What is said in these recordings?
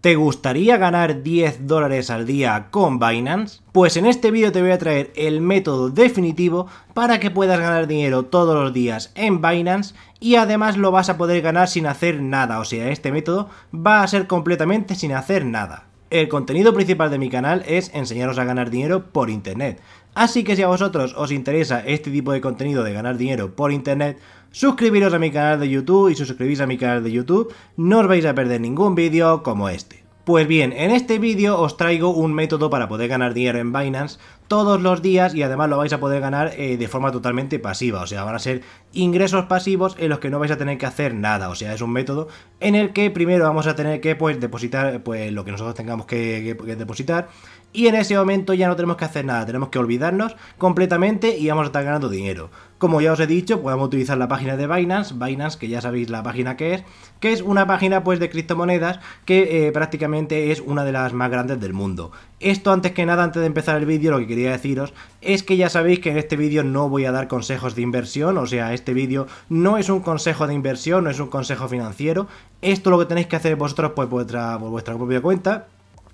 ¿Te gustaría ganar 10 dólares al día con Binance? Pues en este vídeo te voy a traer el método definitivo para que puedas ganar dinero todos los días en Binance y además lo vas a poder ganar sin hacer nada, o sea, este método va a ser completamente sin hacer nada. El contenido principal de mi canal es enseñaros a ganar dinero por internet. Así que si a vosotros os interesa este tipo de contenido de ganar dinero por internet, suscribiros a mi canal de YouTube y si suscribís a mi canal de YouTube no os vais a perder ningún vídeo como este. Pues bien, en este vídeo os traigo un método para poder ganar dinero en Binance todos los días y además lo vais a poder ganar eh, de forma totalmente pasiva. O sea, van a ser ingresos pasivos en los que no vais a tener que hacer nada. O sea, es un método en el que primero vamos a tener que pues, depositar pues, lo que nosotros tengamos que, depositar. Y en ese momento ya no tenemos que hacer nada, tenemos que olvidarnos completamente y vamos a estar ganando dinero. Como ya os he dicho, podemos utilizar la página de Binance, Binance que ya sabéis la página que es, que es una página pues de criptomonedas que eh, prácticamente es una de las más grandes del mundo. Esto antes que nada, antes de empezar el vídeo, lo que quería deciros es que ya sabéis que en este vídeo no voy a dar consejos de inversión, o sea, este vídeo no es un consejo de inversión, no es un consejo financiero, esto lo que tenéis que hacer vosotros pues vuestra, por vuestra propia cuenta,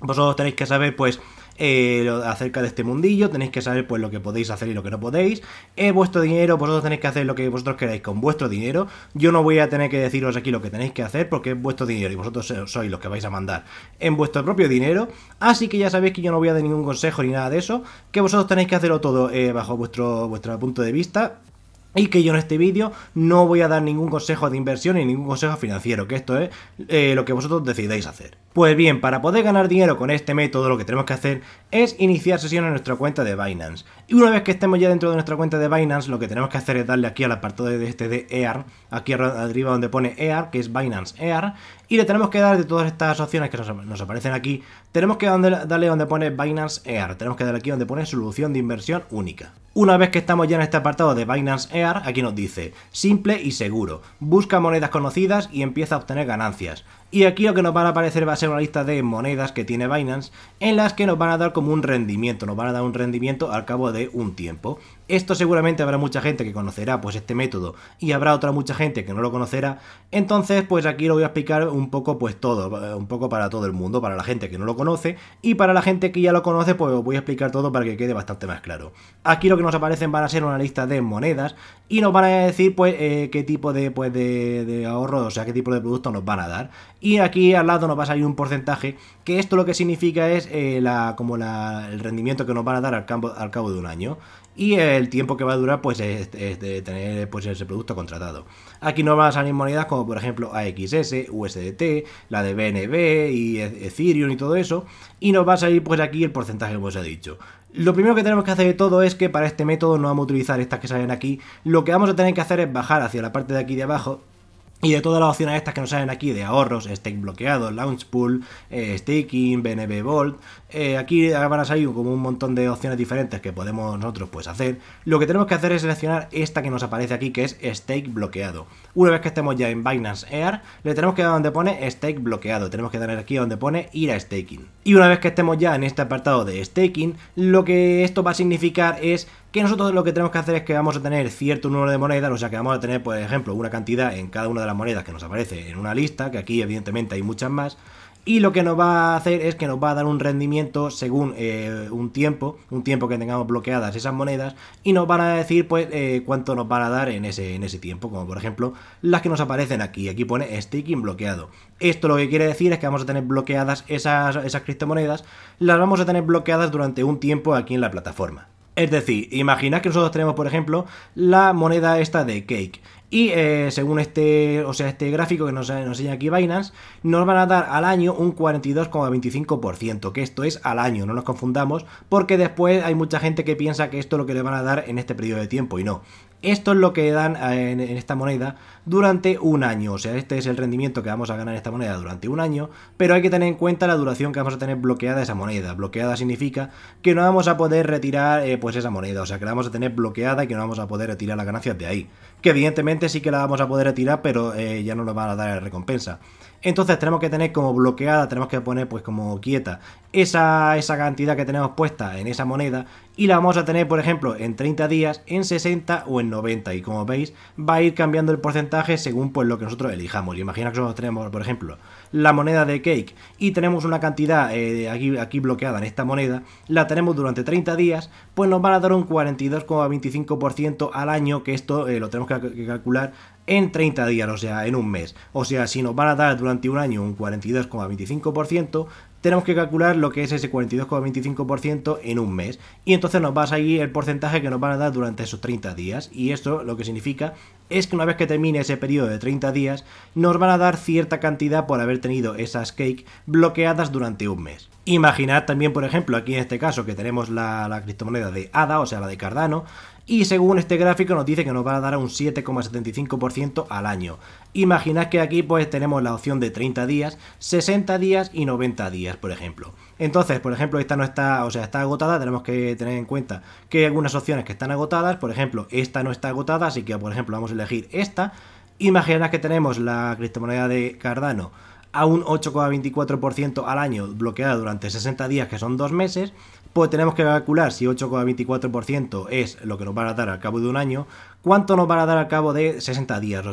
vosotros tenéis que saber pues eh, acerca de este mundillo, tenéis que saber pues lo que podéis hacer y lo que no podéis, es vuestro dinero, vosotros tenéis que hacer lo que vosotros queráis con vuestro dinero, yo no voy a tener que deciros aquí lo que tenéis que hacer porque es vuestro dinero y vosotros sois los que vais a mandar en vuestro propio dinero, así que ya sabéis que yo no voy a dar ningún consejo ni nada de eso, que vosotros tenéis que hacerlo todo eh, bajo vuestro, vuestro punto de vista, y que yo en este vídeo no voy a dar ningún consejo de inversión ni ningún consejo financiero, que esto es eh, lo que vosotros decidáis hacer. Pues bien, para poder ganar dinero con este método lo que tenemos que hacer es iniciar sesión en nuestra cuenta de Binance. Y una vez que estemos ya dentro de nuestra cuenta de Binance, lo que tenemos que hacer es darle aquí al apartado de este de EAR, aquí arriba donde pone EAR, que es Binance EAR, y le tenemos que dar de todas estas opciones que nos, aparecen aquí, tenemos que darle donde pone Binance EAR, tenemos que darle aquí donde pone solución de inversión única. Una vez que estamos ya en este apartado de Binance EAR, aquí nos dice, simple y seguro, busca monedas conocidas y empieza a obtener ganancias. Y aquí lo que nos van a aparecer va a ser una lista de monedas que tiene Binance, en las que nos van a dar como un rendimiento, nos van a dar un rendimiento al cabo de un tiempo. Esto seguramente habrá mucha gente que conocerá pues este método y habrá otra mucha gente que no lo conocerá. Entonces pues aquí lo voy a explicar un poco pues todo, eh, un poco para todo el mundo, para la gente que no lo conoce y para la gente que ya lo conoce pues os voy a explicar todo para que quede bastante más claro. Aquí lo que nos aparecen van a ser una lista de monedas y nos van a decir pues eh, qué tipo de, pues, de, ahorro, o sea qué tipo de producto nos van a dar y aquí al lado nos va a salir un porcentaje, que esto lo que significa es eh, la, como el rendimiento que nos van a dar al, al cabo de un año y el tiempo que va a durar pues es, de tener pues ese producto contratado. Aquí nos van a salir monedas como por ejemplo AXS, USDT, la de BNB y e- Ethereum y todo eso y nos va a salir pues aquí el porcentaje como os he dicho. Lo primero que tenemos que hacer de todo es que para este método no vamos a utilizar estas que salen aquí, lo que vamos a tener que hacer es bajar hacia la parte de aquí de abajo y de todas las opciones estas que nos salen aquí de ahorros, stake bloqueado, launch pool, eh, staking, BNB Vault, eh, aquí van a salir como un montón de opciones diferentes que podemos nosotros pues hacer. Lo que tenemos que hacer es seleccionar esta que nos aparece aquí, que es stake bloqueado. Una vez que estemos ya en Binance Air, le tenemos que dar donde pone stake bloqueado. Tenemos que tener aquí donde pone ir a staking. Y una vez que estemos ya en este apartado de staking, lo que esto va a significar es que nosotros lo que tenemos que hacer es que vamos a tener cierto número de monedas, o sea que vamos a tener, por ejemplo, una cantidad en cada una de las monedas que nos aparece en una lista, que aquí evidentemente hay muchas más, y lo que nos va a hacer es que nos va a dar un rendimiento según eh, un tiempo, un tiempo que tengamos bloqueadas esas monedas y nos van a decir pues eh, cuánto nos van a dar en ese, en ese tiempo, como por ejemplo las que nos aparecen aquí, aquí pone staking bloqueado. Esto lo que quiere decir es que vamos a tener bloqueadas esas, esas criptomonedas, las vamos a tener bloqueadas durante un tiempo aquí en la plataforma. Es decir, imagina que nosotros tenemos, por ejemplo, la moneda esta de Cake. Y eh, según este, o sea, este gráfico que nos, enseña aquí Binance, nos van a dar al año un 42,25%, que esto es al año, no nos confundamos, porque después hay mucha gente que piensa que esto es lo que le van a dar en este periodo de tiempo y no. Esto es lo que dan eh, en, esta moneda durante un año. O sea, este es el rendimiento que vamos a ganar en esta moneda durante un año. Pero hay que tener en cuenta la duración que vamos a tener bloqueada esa moneda. Bloqueada significa que no vamos a poder retirar eh, pues esa moneda. O sea, que la vamos a tener bloqueada y que no vamos a poder retirar las ganancias de ahí. Que evidentemente sí que la vamos a poder retirar, pero eh, ya no nos van a dar la recompensa. Entonces tenemos que tener como bloqueada, tenemos que poner pues como quieta esa, esa cantidad que tenemos puesta en esa moneda y la vamos a tener por ejemplo en 30 días, en 60 o en 90 y como veis va a ir cambiando el porcentaje según pues lo que nosotros elijamos. Y imagina que nosotros tenemos por ejemplo la moneda de Cake y tenemos una cantidad eh, aquí, aquí bloqueada en esta moneda, la tenemos durante 30 días, pues nos van a dar un 42,25% al año, que esto eh, lo tenemos que calcular en 30 días, o sea, en un mes. O sea, si nos van a dar durante un año un 42,25%, tenemos que calcular lo que es ese 42,25% en un mes. Y entonces nos va a salir el porcentaje que nos van a dar durante esos 30 días. Y esto lo que significa es que una vez que termine ese periodo de 30 días, nos van a dar cierta cantidad por haber tenido esas cake bloqueadas durante un mes. Imaginad también, por ejemplo, aquí en este caso que tenemos la, la criptomoneda de ADA, o sea, la de Cardano, y según este gráfico nos dice que nos va a dar un 7,75% al año. Imaginad que aquí pues tenemos la opción de 30 días, 60 días y 90 días, por ejemplo. Entonces, por ejemplo, esta no está, o sea, está agotada, tenemos que tener en cuenta que hay algunas opciones que están agotadas, por ejemplo, esta no está agotada, así que por ejemplo vamos a elegir esta. Imaginad que tenemos la criptomoneda de Cardano a un 8,24% al año bloqueada durante 60 días, que son dos meses, pues tenemos que calcular si 8,24% es lo que nos van a dar al cabo de un año, ¿Cuánto nos van a dar al cabo de 60 días, o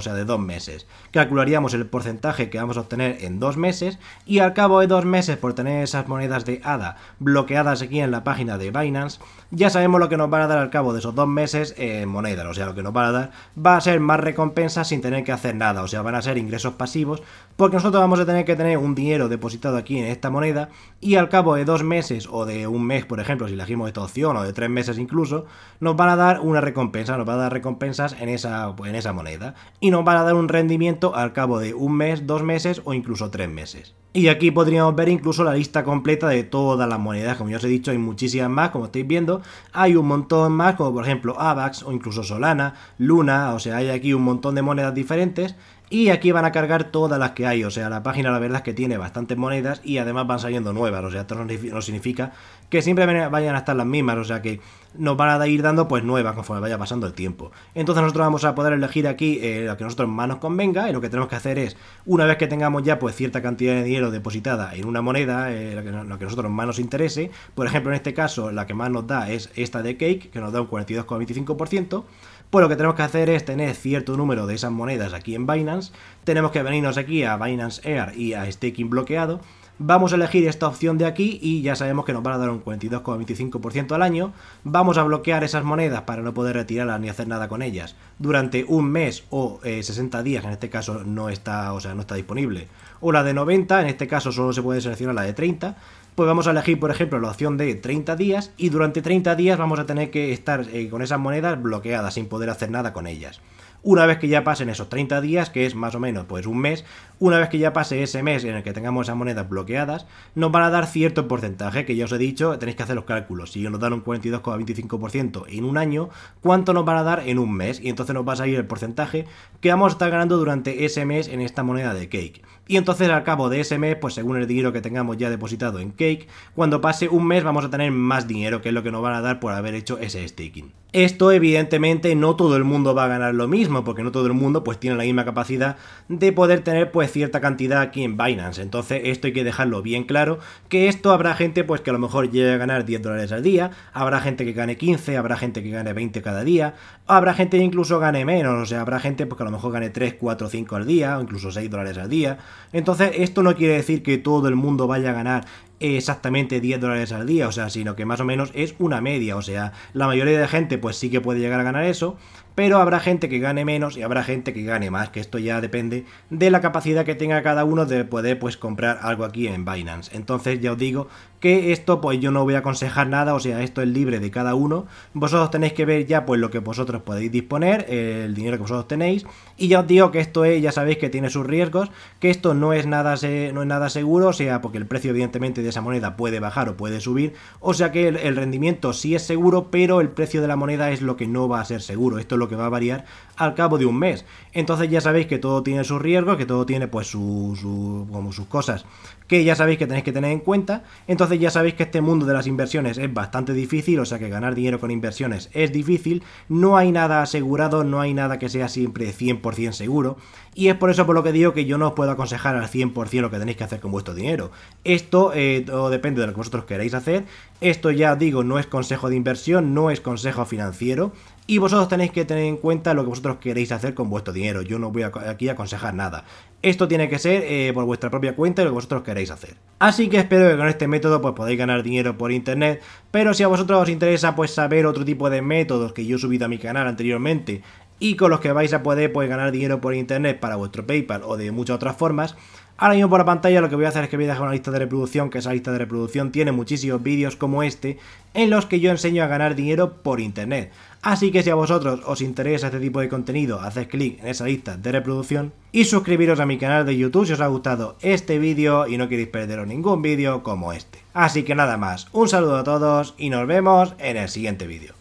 sea, de dos meses? Calcularíamos el porcentaje que vamos a obtener en dos meses y al cabo de dos meses por tener esas monedas de ADA bloqueadas aquí en la página de Binance, ya sabemos lo que nos van a dar al cabo de esos dos meses en monedas, o sea, lo que nos van a dar va a ser más recompensas sin tener que hacer nada, o sea, van a ser ingresos pasivos porque nosotros vamos a tener que tener un dinero depositado aquí en esta moneda y al cabo de dos meses o de un mes, por ejemplo, si elegimos esta opción o de tres meses incluso, nos van a dar una recompensa, dar recompensas en esa, en esa moneda y nos van a dar un rendimiento al cabo de un mes, dos meses o incluso tres meses. Y aquí podríamos ver incluso la lista completa de todas las monedas, como ya os he dicho, hay muchísimas más, como estáis viendo, hay un montón más, como por ejemplo AVAX o incluso Solana, Luna, o sea, hay aquí un montón de monedas diferentes y aquí van a cargar todas las que hay, o sea, la página la verdad es que tiene bastantes monedas y además van saliendo nuevas, o sea, esto no significa que siempre vayan a estar las mismas, o sea que nos van a ir dando pues nuevas conforme vaya pasando el tiempo. Entonces nosotros vamos a poder elegir aquí eh, lo que a nosotros más nos convenga y lo que tenemos que hacer es, una vez que tengamos ya pues cierta cantidad de dinero depositada en una moneda, eh, lo, que, lo que a nosotros más nos interese, por ejemplo en este caso la que más nos da es esta de Cake, que nos da un 42,25%, pues lo que tenemos que hacer es tener cierto número de esas monedas aquí en Binance tenemos que venirnos aquí a Binance Air y a Staking bloqueado, vamos a elegir esta opción de aquí y ya sabemos que nos van a dar un 42,25% al año, vamos a bloquear esas monedas para no poder retirarlas ni hacer nada con ellas durante un mes o 60 eh, días, en este caso no está, o sea, no está disponible, o la de 90, en este caso solo se puede seleccionar la de 30, pues vamos a elegir, por ejemplo, la opción de 30 días y durante 30 días vamos a tener que estar eh, con esas monedas bloqueadas sin poder hacer nada con ellas una vez que ya pasen esos 30 días, que es más o menos pues un mes, una vez que ya pase ese mes en el que tengamos esas monedas bloqueadas, nos van a dar cierto porcentaje, que ya os he dicho, tenéis que hacer los cálculos. Si nos dan un 42,25% en un año, ¿cuánto nos van a dar en un mes? Y entonces nos va a salir el porcentaje que vamos a estar ganando durante ese mes en esta moneda de Cake. Y entonces al cabo de ese mes, pues según el dinero que tengamos ya depositado en Cake, cuando pase un mes vamos a tener más dinero, que es lo que nos van a dar por haber hecho ese staking. Esto evidentemente no todo el mundo va a ganar lo mismo porque no todo el mundo pues tiene la misma capacidad de poder tener pues cierta cantidad aquí en Binance. Entonces esto hay que dejarlo bien claro, que esto habrá gente pues que a lo mejor llegue a ganar 10 dólares al día, habrá gente que gane 15, habrá gente que gane 20 cada día, habrá gente que incluso gane menos, o sea, habrá gente pues que a lo mejor gane 3, 4, 5 al día, o incluso 6 dólares al día. Entonces esto no quiere decir que todo el mundo vaya a ganar exactamente 10 dólares al día, o sea, sino que más o menos es una media, o sea, la mayoría de gente pues sí que puede llegar a ganar eso, pero habrá gente que gane menos y habrá gente que gane más, que esto ya depende de la capacidad que tenga cada uno de poder pues comprar algo aquí en Binance. Entonces ya os digo que esto pues yo no voy a aconsejar nada, o sea, esto es libre de cada uno. Vosotros tenéis que ver ya pues lo que vosotros podéis disponer, eh, el dinero que vosotros tenéis. Y ya os digo que esto es, ya sabéis que tiene sus riesgos, que esto no es nada, no es nada seguro, o sea, porque el precio evidentemente de esa moneda puede bajar o puede subir, o sea que el, rendimiento sí es seguro, pero el precio de la moneda es lo que no va a ser seguro, esto es lo que va a variar al cabo de un mes. Entonces ya sabéis que todo tiene sus riesgos, que todo tiene pues como sus cosas que ya sabéis que tenéis que tener en cuenta. Entonces ya sabéis que este mundo de las inversiones es bastante difícil, o sea que ganar dinero con inversiones es difícil, no hay nada asegurado, no hay nada que sea siempre 100% seguro, y es por eso por lo que digo que yo no os puedo aconsejar al 100% lo que tenéis que hacer con vuestro dinero. Esto eh, depende de lo que vosotros queréis hacer, esto ya digo, no es consejo de inversión, no es consejo financiero, y vosotros tenéis que tener en cuenta lo que vosotros queréis hacer con vuestro dinero. Yo no voy aquí a aconsejar nada. Esto tiene que ser eh, por vuestra propia cuenta y lo que vosotros queréis hacer. Así que espero que con este método pues podáis ganar dinero por internet, pero si a vosotros os interesa pues saber otro tipo de métodos que yo he subido a mi canal anteriormente y con los que vais a poder pues ganar dinero por internet para vuestro PayPal o de muchas otras formas, Ahora mismo por la pantalla lo que voy a hacer es que voy a dejar una lista de reproducción, que esa lista de reproducción tiene muchísimos vídeos como este, en los que yo enseño a ganar dinero por internet. Así que si a vosotros os interesa este tipo de contenido, haced clic en esa lista de reproducción y suscribiros a mi canal de YouTube si os ha gustado este vídeo y no queréis perderos ningún vídeo como este. Así que nada más, un saludo a todos y nos vemos en el siguiente vídeo.